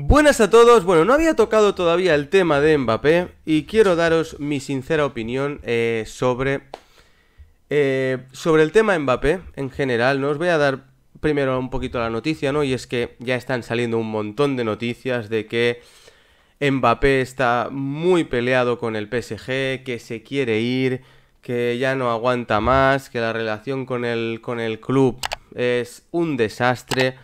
Buenas a todos, bueno, no había tocado todavía el tema de Mbappé y quiero daros mi sincera opinión eh, sobre, eh, sobre el tema Mbappé en general, ¿no? Os voy a dar primero un poquito la noticia, ¿no? Y es que ya están saliendo un montón de noticias de que Mbappé está muy peleado con el PSG, que se quiere ir, que ya no aguanta más, que la relación con el, con el club es un desastre.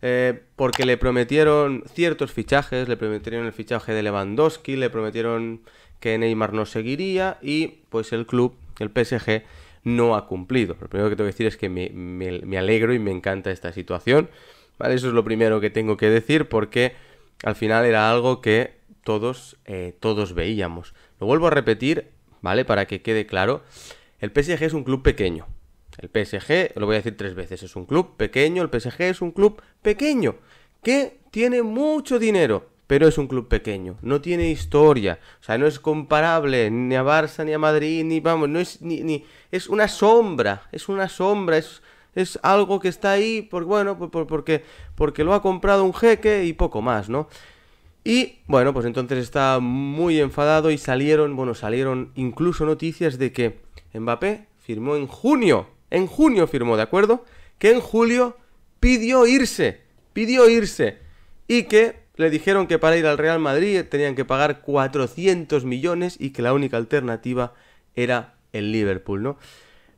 Eh, porque le prometieron ciertos fichajes, le prometieron el fichaje de Lewandowski, le prometieron que Neymar no seguiría y pues el club, el PSG, no ha cumplido. Lo primero que tengo que decir es que me, alegro y me encanta esta situación. ¿vale? Eso es lo primero que tengo que decir porque al final era algo que todos, eh, todos veíamos. Lo vuelvo a repetir, ¿vale? Para que quede claro. El PSG es un club pequeño, el PSG, lo voy a decir tres veces, es un club pequeño, el PSG es un club pequeño, que tiene mucho dinero, pero es un club pequeño, no tiene historia, o sea, no es comparable ni a Barça, ni a Madrid, ni vamos, no es ni, ni es una sombra, es una sombra, es, es algo que está ahí, por, bueno, por, porque, porque lo ha comprado un jeque y poco más, ¿no? Y bueno, pues entonces está muy enfadado y salieron, bueno, salieron incluso noticias de que Mbappé firmó en junio en junio firmó, ¿de acuerdo? Que en julio pidió irse, pidió irse. Y que le dijeron que para ir al Real Madrid tenían que pagar 400 millones y que la única alternativa era el Liverpool, ¿no?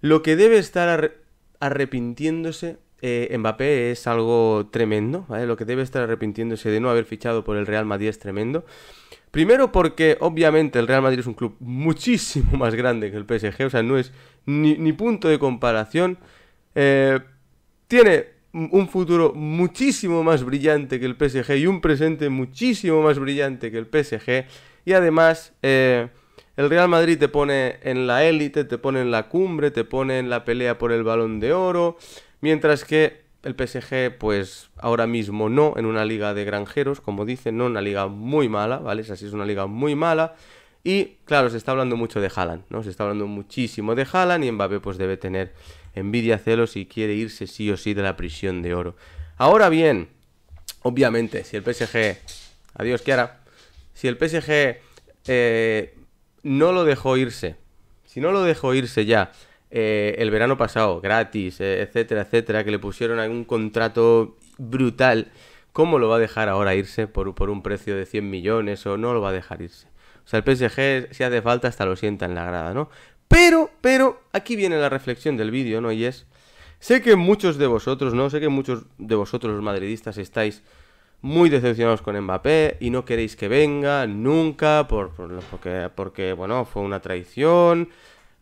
Lo que debe estar arrepintiéndose eh, Mbappé es algo tremendo, Lo que debe estar arrepintiéndose de no haber fichado por el Real Madrid es tremendo. Primero porque obviamente el Real Madrid es un club muchísimo más grande que el PSG, o sea, no es ni, punto de comparación. Eh, tiene un futuro muchísimo más brillante que el PSG y un presente muchísimo más brillante que el PSG. Y además, eh, el Real Madrid te pone en la élite, te pone en la cumbre, te pone en la pelea por el balón de oro, mientras que el PSG, pues ahora mismo no, en una liga de granjeros, como dicen, no, una liga muy mala, ¿vale? Esa así, es una liga muy mala. Y claro, se está hablando mucho de Haaland, ¿no? Se está hablando muchísimo de Haaland y Mbappé pues debe tener envidia, celos y quiere irse sí o sí de la prisión de oro. Ahora bien, obviamente, si el PSG... Adiós, Kiara. Si el PSG eh, no lo dejó irse, si no lo dejó irse ya eh, el verano pasado, gratis, eh, etcétera, etcétera, que le pusieron algún contrato brutal, ¿cómo lo va a dejar ahora irse por, por un precio de 100 millones o no lo va a dejar irse? O sea, el PSG, si hace falta, hasta lo sienta en la grada, ¿no? Pero, pero, aquí viene la reflexión del vídeo, ¿no? Y es, sé que muchos de vosotros, ¿no? Sé que muchos de vosotros los madridistas estáis muy decepcionados con Mbappé y no queréis que venga nunca por, porque, porque, bueno, fue una traición,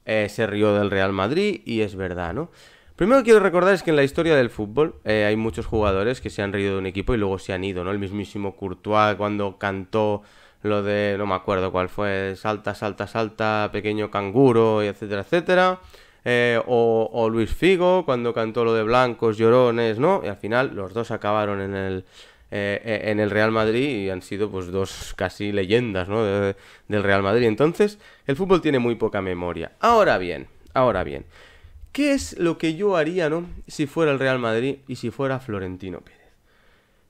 eh, se rió del Real Madrid y es verdad, ¿no? Primero quiero recordar es que en la historia del fútbol eh, hay muchos jugadores que se han reído de un equipo y luego se han ido, ¿no? El mismísimo Courtois cuando cantó lo de, no me acuerdo cuál fue, salta, salta, salta, pequeño canguro, etcétera, etcétera. Eh, o, o, Luis Figo cuando cantó lo de blancos, llorones, ¿no? Y al final los dos acabaron en el, eh, eh, en el Real Madrid y han sido pues dos casi leyendas ¿no? del Real Madrid. Entonces, el fútbol tiene muy poca memoria. Ahora bien, ahora bien, ¿qué es lo que yo haría ¿no? si fuera el Real Madrid y si fuera Florentino Pérez?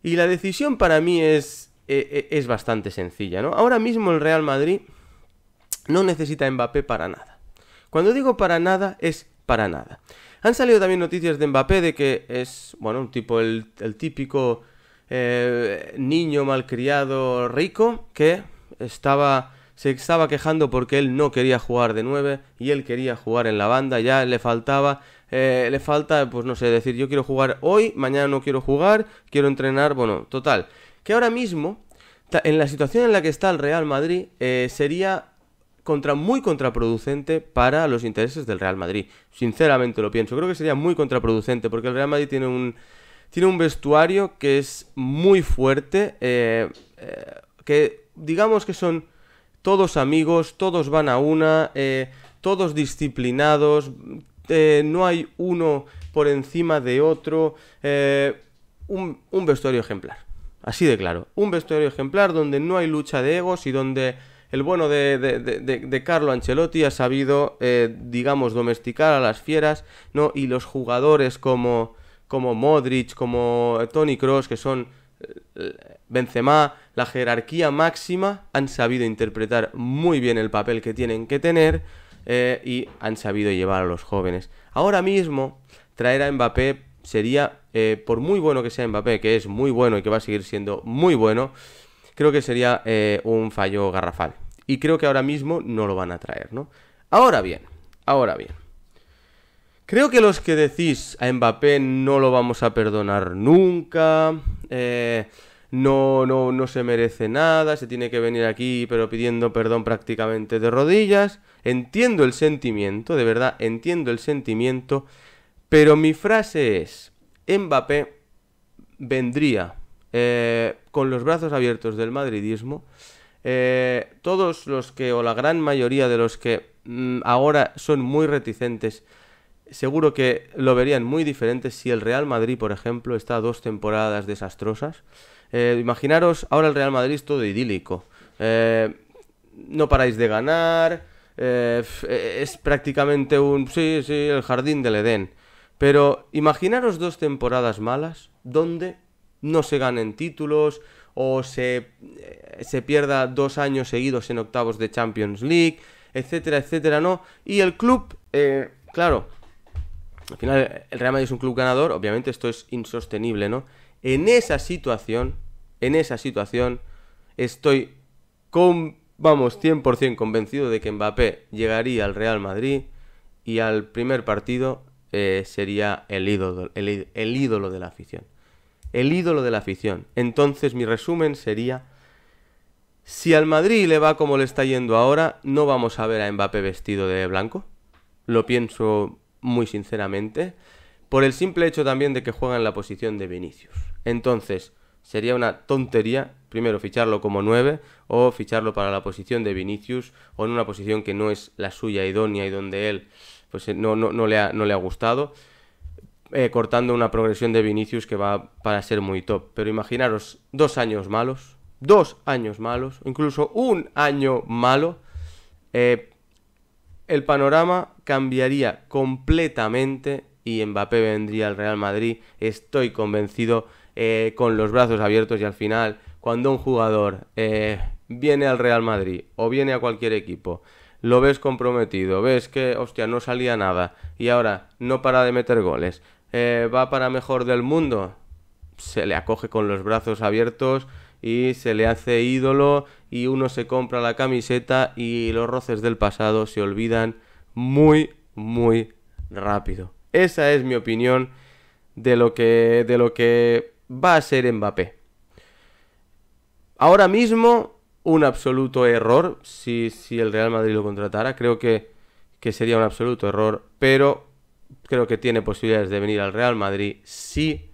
Y la decisión para mí es, eh, es bastante sencilla. ¿no? Ahora mismo el Real Madrid no necesita Mbappé para nada. Cuando digo para nada es para nada. Han salido también noticias de Mbappé de que es, bueno, un tipo, el, el típico eh, niño malcriado rico que estaba se estaba quejando porque él no quería jugar de 9 y él quería jugar en la banda, ya le faltaba, eh, le falta, pues no sé, decir yo quiero jugar hoy, mañana no quiero jugar, quiero entrenar, bueno, total. Que ahora mismo, en la situación en la que está el Real Madrid, eh, sería muy contraproducente para los intereses del Real Madrid. Sinceramente lo pienso, creo que sería muy contraproducente porque el Real Madrid tiene un... Tiene un vestuario que es muy fuerte, eh, eh, que digamos que son todos amigos, todos van a una, eh, todos disciplinados, no hay uno por encima de otro, un, vestuario ejemplar. Así de claro, un vestuario ejemplar donde no hay lucha de egos y donde el bueno de, Carlo Ancelotti ha sabido, digamos, domesticar a las fieras, ¿no? Y los jugadores como, como Modric, como eh, Tony Cross, que son eh, Benzema, la jerarquía máxima, han sabido interpretar muy bien el papel que tienen que tener eh, y han sabido llevar a los jóvenes. Ahora mismo, traer a Mbappé sería, por muy bueno que sea Mbappé, que es muy bueno y que va a seguir siendo muy bueno, creo que sería un fallo garrafal. Y creo que ahora mismo no lo van a traer, ¿no? Ahora bien, ahora bien. Creo que los que decís a Mbappé no lo vamos a perdonar nunca, eh, no, no, no se merece nada, se tiene que venir aquí pero pidiendo perdón prácticamente de rodillas. Entiendo el sentimiento, de verdad, entiendo el sentimiento, pero mi frase es, Mbappé vendría eh, con los brazos abiertos del madridismo. Eh, todos los que, o la gran mayoría de los que mm, ahora son muy reticentes, seguro que lo verían muy diferente si el Real Madrid, por ejemplo, está dos temporadas desastrosas. Eh, imaginaros, ahora el Real Madrid es todo idílico. Eh, no paráis de ganar. Eh, es prácticamente un... Sí, sí, el jardín del Edén. Pero imaginaros dos temporadas malas donde no se ganen títulos o se, se pierda dos años seguidos en octavos de Champions League, etcétera, etcétera, ¿no? Y el club, claro, al final el Real Madrid es un club ganador, obviamente esto es insostenible, ¿no? En esa situación, en esa situación, estoy con, vamos, 100% convencido de que Mbappé llegaría al Real Madrid y al primer partido eh, sería el ídolo, el, el ídolo de la afición. El ídolo de la afición. Entonces mi resumen sería... Si al Madrid le va como le está yendo ahora, no vamos a ver a Mbappé vestido de blanco. Lo pienso muy sinceramente, por el simple hecho también de que juega en la posición de Vinicius. Entonces, sería una tontería primero ficharlo como 9 o ficharlo para la posición de Vinicius o en una posición que no es la suya idónea y donde él pues eh, no, le, ha, no le ha gustado. Eh, cortando una progresión de Vinicius que va para ser muy top. Pero imaginaros dos años malos, dos años malos, incluso un año malo. Eh, el panorama cambiaría completamente y Mbappé vendría al Real Madrid, estoy convencido, eh, con los brazos abiertos y al final, cuando un jugador eh, viene al Real Madrid o viene a cualquier equipo, lo ves comprometido, ves que, hostia, no salía nada y ahora no para de meter goles, eh, va para mejor del mundo, se le acoge con los brazos abiertos y se le hace ídolo y uno se compra la camiseta y los roces del pasado se olvidan muy, muy rápido. Esa es mi opinión de lo que, de lo que va a ser Mbappé. Ahora mismo, un absoluto error si, si el Real Madrid lo contratara. Creo que, que sería un absoluto error, pero creo que tiene posibilidades de venir al Real Madrid si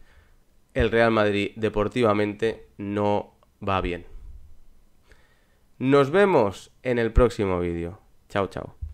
el Real Madrid deportivamente no va bien. Nos vemos en el próximo vídeo. Chao, chao.